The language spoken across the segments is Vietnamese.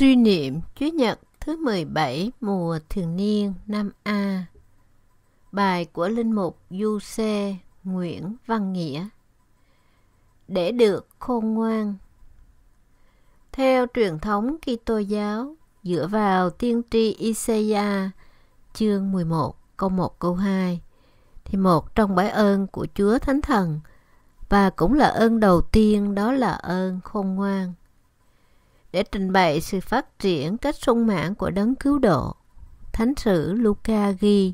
Suy niệm Chúa Nhật thứ 17 mùa thường niên năm A Bài của Linh Mục Du Xe Nguyễn Văn Nghĩa Để được khôn ngoan Theo truyền thống Kitô giáo, dựa vào tiên tri Isaiah chương 11 câu 1 câu 2 thì một trong bái ơn của Chúa Thánh Thần và cũng là ơn đầu tiên đó là ơn khôn ngoan để trình bày sự phát triển cách sung mãn của đấng cứu độ. Thánh sử Luca ghi: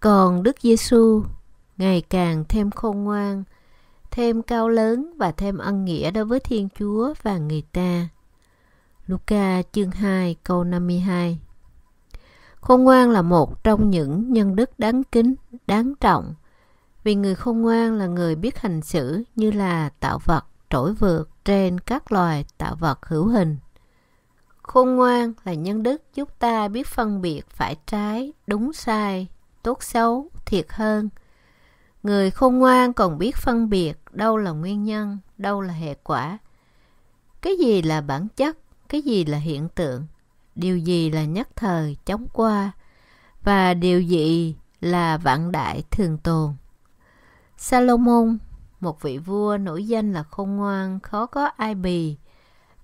Còn Đức Giêsu ngày càng thêm khôn ngoan, thêm cao lớn và thêm ân nghĩa đối với Thiên Chúa và người ta. Luca chương 2 câu 52 Khôn ngoan là một trong những nhân đức đáng kính, đáng trọng. Vì người khôn ngoan là người biết hành xử như là tạo vật trỗi vượt trên các loài tạo vật hữu hình. Khôn ngoan là nhân đức giúp ta biết phân biệt phải trái, đúng sai, tốt xấu, thiệt hơn. Người khôn ngoan còn biết phân biệt đâu là nguyên nhân, đâu là hệ quả. Cái gì là bản chất, cái gì là hiện tượng, điều gì là nhất thời, chóng qua, và điều gì là vạn đại thường tồn. Salomon một vị vua nổi danh là khôn ngoan, khó có ai bì.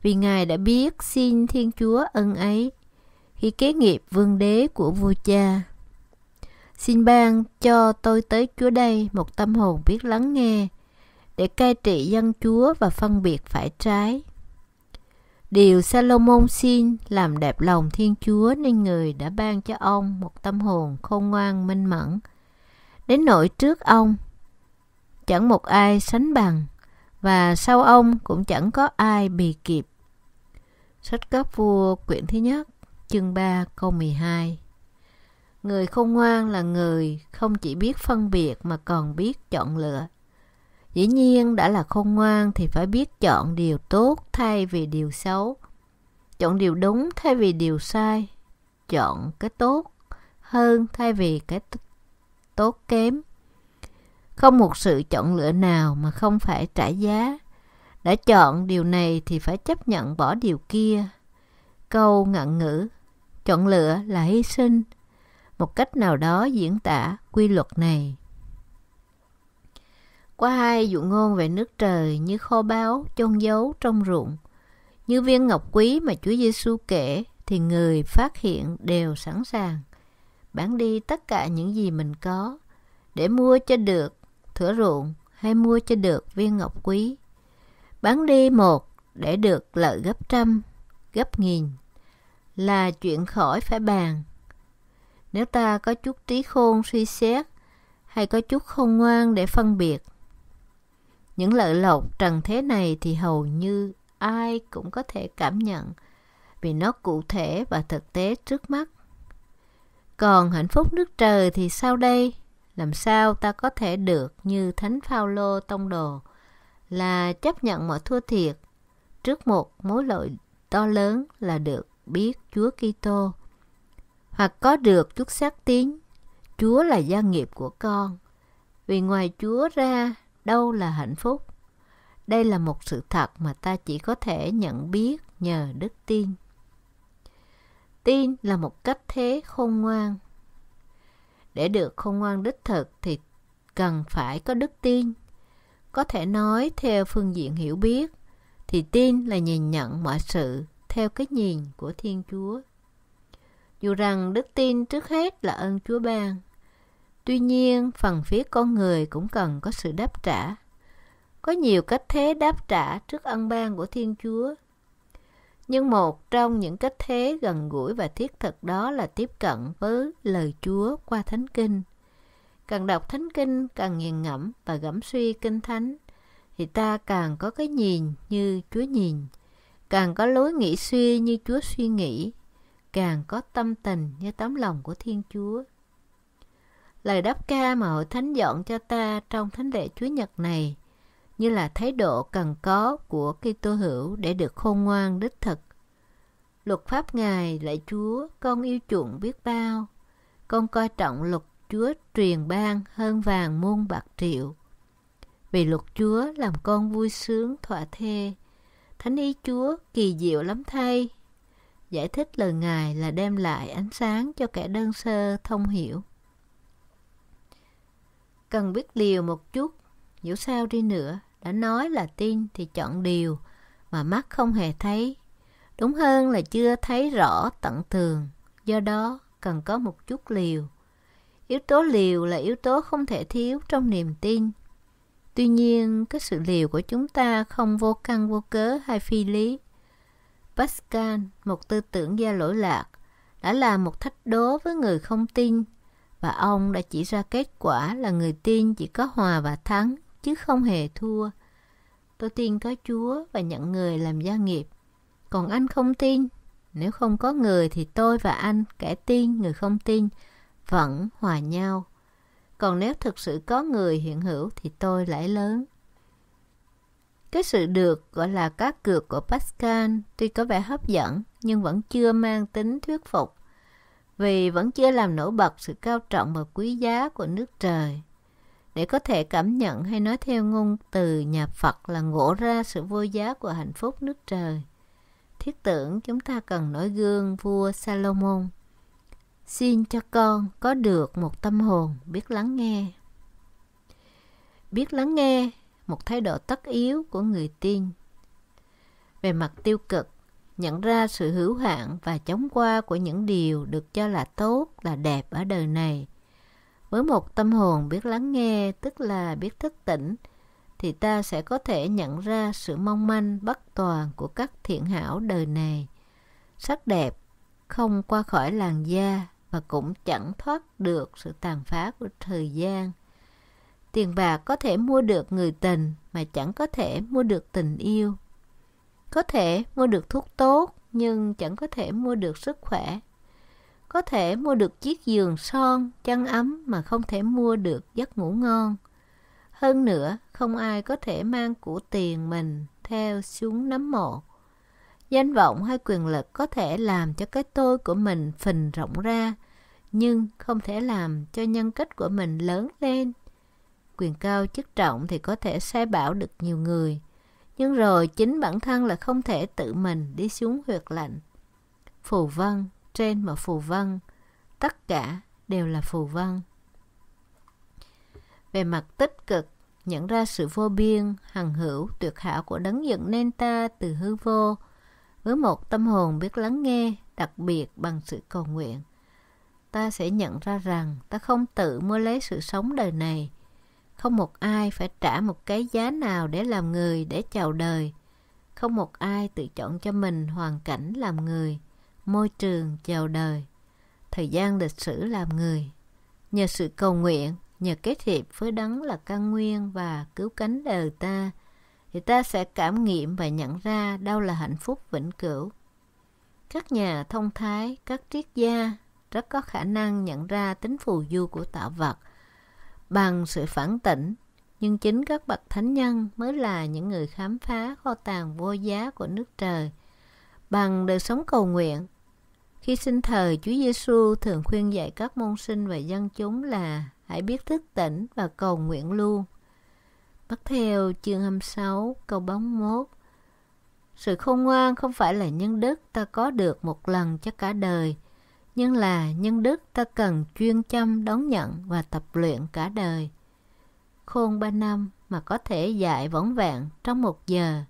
Vì Ngài đã biết xin Thiên Chúa ân ấy khi kế nghiệp vương đế của vua cha. Xin ban cho tôi tới Chúa đây một tâm hồn biết lắng nghe để cai trị dân Chúa và phân biệt phải trái. Điều Salomon xin làm đẹp lòng Thiên Chúa nên người đã ban cho ông một tâm hồn khôn ngoan minh mẫn. Đến nỗi trước ông, chẳng một ai sánh bằng và sau ông cũng chẳng có ai bì kịp. Sách các vua quyển thứ nhất, chương 3 câu 12 Người khôn ngoan là người không chỉ biết phân biệt mà còn biết chọn lựa. Dĩ nhiên đã là khôn ngoan thì phải biết chọn điều tốt thay vì điều xấu. Chọn điều đúng thay vì điều sai. Chọn cái tốt hơn thay vì cái tốt kém không một sự chọn lựa nào mà không phải trả giá. Đã chọn điều này thì phải chấp nhận bỏ điều kia. Câu ngạn ngữ, chọn lựa là hy sinh. Một cách nào đó diễn tả quy luật này. Qua hai dụ ngôn về nước trời như kho báu chôn giấu trong ruộng, như viên ngọc quý mà Chúa Giêsu kể thì người phát hiện đều sẵn sàng bán đi tất cả những gì mình có để mua cho được thửa ruộng hay mua cho được viên ngọc quý. Bán đi một để được lợi gấp trăm, gấp nghìn là chuyện khỏi phải bàn. Nếu ta có chút trí khôn suy xét hay có chút khôn ngoan để phân biệt. Những lợi lộc trần thế này thì hầu như ai cũng có thể cảm nhận vì nó cụ thể và thực tế trước mắt. Còn hạnh phúc nước trời thì sau đây làm sao ta có thể được như thánh phaolô tông đồ là chấp nhận mọi thua thiệt trước một mối lợi to lớn là được biết Chúa Kitô hoặc có được chút xác tín Chúa là gia nghiệp của con vì ngoài Chúa ra đâu là hạnh phúc đây là một sự thật mà ta chỉ có thể nhận biết nhờ đức tin tin là một cách thế khôn ngoan để được khôn ngoan đích thực thì cần phải có đức tin. Có thể nói theo phương diện hiểu biết, thì tin là nhìn nhận mọi sự theo cái nhìn của Thiên Chúa. Dù rằng đức tin trước hết là ơn Chúa ban, tuy nhiên phần phía con người cũng cần có sự đáp trả. Có nhiều cách thế đáp trả trước ân ban của Thiên Chúa nhưng một trong những cách thế gần gũi và thiết thực đó là tiếp cận với lời Chúa qua Thánh Kinh. Càng đọc Thánh Kinh, càng nghiền ngẫm và gẫm suy Kinh Thánh, thì ta càng có cái nhìn như Chúa nhìn, càng có lối nghĩ suy như Chúa suy nghĩ, càng có tâm tình như tấm lòng của Thiên Chúa. Lời đáp ca mà hội thánh dọn cho ta trong thánh lễ Chúa Nhật này như là thái độ cần có của Kitô hữu để được khôn ngoan đích thực. Luật pháp Ngài lạy Chúa, con yêu chuộng biết bao. Con coi trọng luật Chúa truyền ban hơn vàng muôn bạc triệu. Vì luật Chúa làm con vui sướng thỏa thê. Thánh ý Chúa kỳ diệu lắm thay. Giải thích lời Ngài là đem lại ánh sáng cho kẻ đơn sơ thông hiểu. Cần biết liều một chút, dẫu sao đi nữa đã nói là tin thì chọn điều mà mắt không hề thấy đúng hơn là chưa thấy rõ tận tường do đó cần có một chút liều yếu tố liều là yếu tố không thể thiếu trong niềm tin tuy nhiên cái sự liều của chúng ta không vô căn vô cớ hay phi lý pascal một tư tưởng gia lỗi lạc đã làm một thách đố với người không tin và ông đã chỉ ra kết quả là người tin chỉ có hòa và thắng chứ không hề thua. Tôi tin có Chúa và nhận người làm gia nghiệp. Còn anh không tin, nếu không có người thì tôi và anh, kẻ tin, người không tin, vẫn hòa nhau. Còn nếu thực sự có người hiện hữu thì tôi lãi lớn. Cái sự được gọi là cá cược của Pascal tuy có vẻ hấp dẫn nhưng vẫn chưa mang tính thuyết phục vì vẫn chưa làm nổi bật sự cao trọng và quý giá của nước trời để có thể cảm nhận hay nói theo ngôn từ nhà Phật là ngộ ra sự vô giá của hạnh phúc nước trời. Thiết tưởng chúng ta cần nói gương vua Salomon. Xin cho con có được một tâm hồn biết lắng nghe. Biết lắng nghe, một thái độ tất yếu của người tiên. Về mặt tiêu cực, nhận ra sự hữu hạn và chống qua của những điều được cho là tốt, là đẹp ở đời này – với một tâm hồn biết lắng nghe, tức là biết thức tỉnh, thì ta sẽ có thể nhận ra sự mong manh bất toàn của các thiện hảo đời này. Sắc đẹp không qua khỏi làn da và cũng chẳng thoát được sự tàn phá của thời gian. Tiền bạc có thể mua được người tình mà chẳng có thể mua được tình yêu. Có thể mua được thuốc tốt nhưng chẳng có thể mua được sức khỏe có thể mua được chiếc giường son, chăn ấm mà không thể mua được giấc ngủ ngon. Hơn nữa, không ai có thể mang của tiền mình theo xuống nấm mộ. Danh vọng hay quyền lực có thể làm cho cái tôi của mình phình rộng ra, nhưng không thể làm cho nhân cách của mình lớn lên. Quyền cao chức trọng thì có thể sai bảo được nhiều người, nhưng rồi chính bản thân là không thể tự mình đi xuống huyệt lạnh. Phù Vân trên mà phù vân tất cả đều là phù vân về mặt tích cực nhận ra sự vô biên hằng hữu tuyệt hảo của đấng dựng nên ta từ hư vô với một tâm hồn biết lắng nghe đặc biệt bằng sự cầu nguyện ta sẽ nhận ra rằng ta không tự mua lấy sự sống đời này không một ai phải trả một cái giá nào để làm người để chào đời không một ai tự chọn cho mình hoàn cảnh làm người môi trường chào đời, thời gian lịch sử làm người. Nhờ sự cầu nguyện, nhờ kết hiệp với đấng là căn nguyên và cứu cánh đời ta, thì ta sẽ cảm nghiệm và nhận ra đâu là hạnh phúc vĩnh cửu. Các nhà thông thái, các triết gia rất có khả năng nhận ra tính phù du của tạo vật bằng sự phản tỉnh, nhưng chính các bậc thánh nhân mới là những người khám phá kho tàng vô giá của nước trời bằng đời sống cầu nguyện khi sinh thời, Chúa Giêsu thường khuyên dạy các môn sinh và dân chúng là hãy biết thức tỉnh và cầu nguyện luôn. Bắt theo chương 26 câu 41 Sự khôn ngoan không phải là nhân đức ta có được một lần cho cả đời, nhưng là nhân đức ta cần chuyên chăm đón nhận và tập luyện cả đời. Khôn ba năm mà có thể dạy võng vẹn trong một giờ.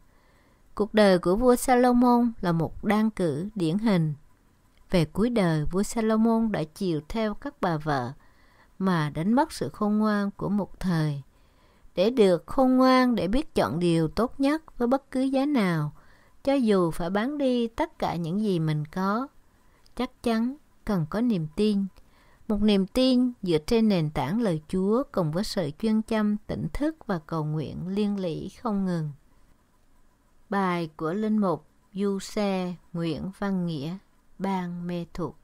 Cuộc đời của vua Salomon là một đan cử điển hình về cuối đời, vua Salomon đã chiều theo các bà vợ mà đánh mất sự khôn ngoan của một thời. Để được khôn ngoan để biết chọn điều tốt nhất với bất cứ giá nào, cho dù phải bán đi tất cả những gì mình có, chắc chắn cần có niềm tin. Một niềm tin dựa trên nền tảng lời Chúa cùng với sự chuyên chăm, tỉnh thức và cầu nguyện liên lỉ không ngừng. Bài của Linh Mục Du Xe Nguyễn Văn Nghĩa bang mê thuộc